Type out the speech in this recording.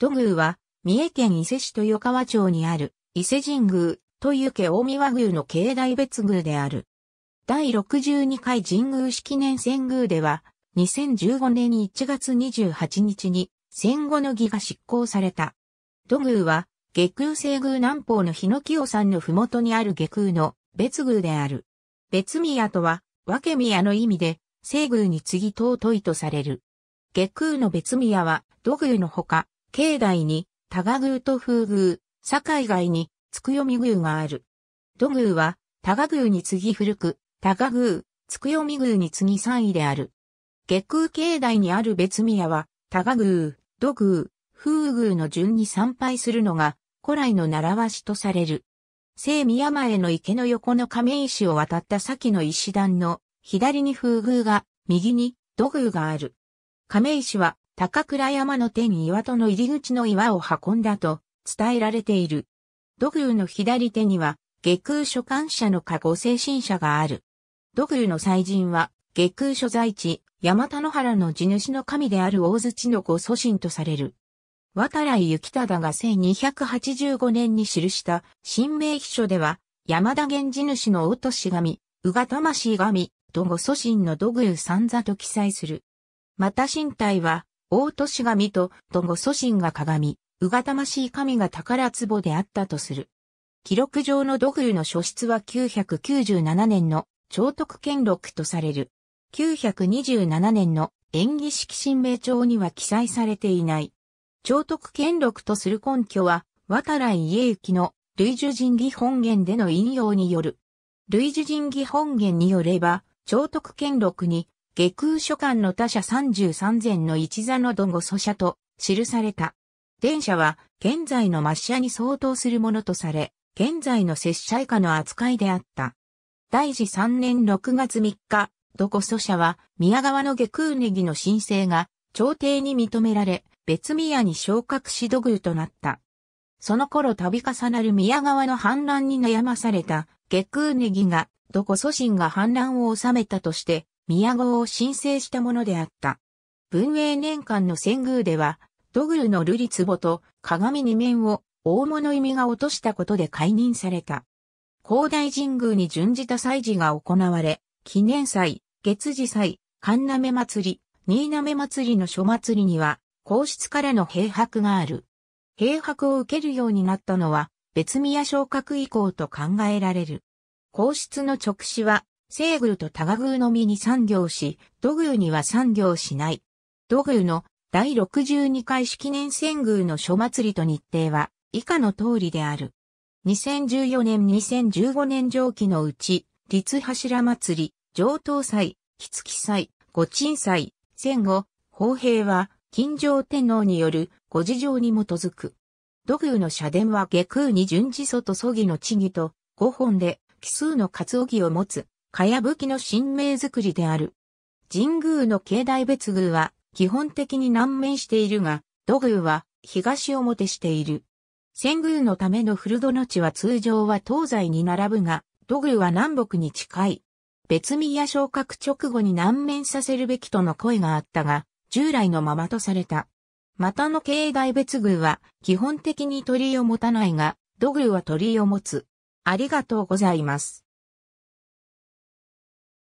土宮は、三重県伊勢市豊川町にある、伊勢神宮、という家大宮宮の境内別宮である。第62回神宮式年遷宮では、2015年1月28日に戦後の儀が執行された。土宮は、下空西宮南方の日野清山の麓にある下空の別宮である。別宮とは、分け宮の意味で、西宮に次尊いとされる。下空の別宮は、土宮のほか、境内に、多賀宮と風宮、境外に、つくよみ宮がある。土宮は、多賀宮に次古く、多賀宮、つくよみ宮に次三位である。下空境内にある別宮は、多賀宮、土宮、風宮の順に参拝するのが、古来の習わしとされる。聖宮前の池の横の亀石を渡った先の石段の、左に風宮が、右に土宮がある。亀石は、高倉山の手に岩戸の入り口の岩を運んだと伝えられている。土偶の左手には下空所管者の加護精神者がある。土偶の祭神は下空所在地、山田野原の地主の神である大槌のご祖神とされる。渡来行忠が1285年に記した新名秘書では、山田源地主の落とし神、宇賀魂神とご祖神の土偶三座と記載する。また身体は、大都市神と、とご祖神が鏡、うがたましい神が宝壺であったとする。記録上の土偶の初出は997年の長徳権録とされる。927年の演技式神明帳には記載されていない。長徳権録とする根拠は、渡来家行の類樹神義本源での引用による。類樹神義本源によれば、長徳権録に下空書館の他社33前の一座のどご祖者と記された。電車は現在の末社に相当するものとされ、現在の拙者以下の扱いであった。第治3年6月3日、どこ祖者は宮川の下空ネギの申請が朝廷に認められ、別宮に昇格し土偶となった。その頃度重なる宮川の反乱に悩まされた下空ネギがどこ祖神が反乱を収めたとして宮号を申請したものであった。文永年間の遷宮では、ドグルの瑠璃壺と鏡二面を大物意味が落としたことで解任された。広大神宮に準じた祭事が行われ、記念祭、月次祭、神鍋祭り、新鍋祭りの諸祭りには、皇室からの閉泊がある。閉泊を受けるようになったのは、別宮昇格以降と考えられる。皇室の直視は、西宮と多賀宮の実に産業し、土宮には産業しない。土宮の第62回式年遷宮の諸祭りと日程は以下の通りである。2014年2015年上記のうち、立柱祭り、上等祭、木月祭、御鎮祭、戦後、法平は、金城天皇によるご事情に基づく。土宮の社殿は下空に順次祖と祖義の地義と、五本で奇数の活動義を持つかやぶきの神明作りである。神宮の境内別宮は基本的に南面しているが、土宮は東表している。仙宮のための古土の地は通常は東西に並ぶが、土宮は南北に近い。別宮昇格直後に南面させるべきとの声があったが、従来のままとされた。またの境内別宮は基本的に鳥居を持たないが、土宮は鳥居を持つ。ありがとうございます。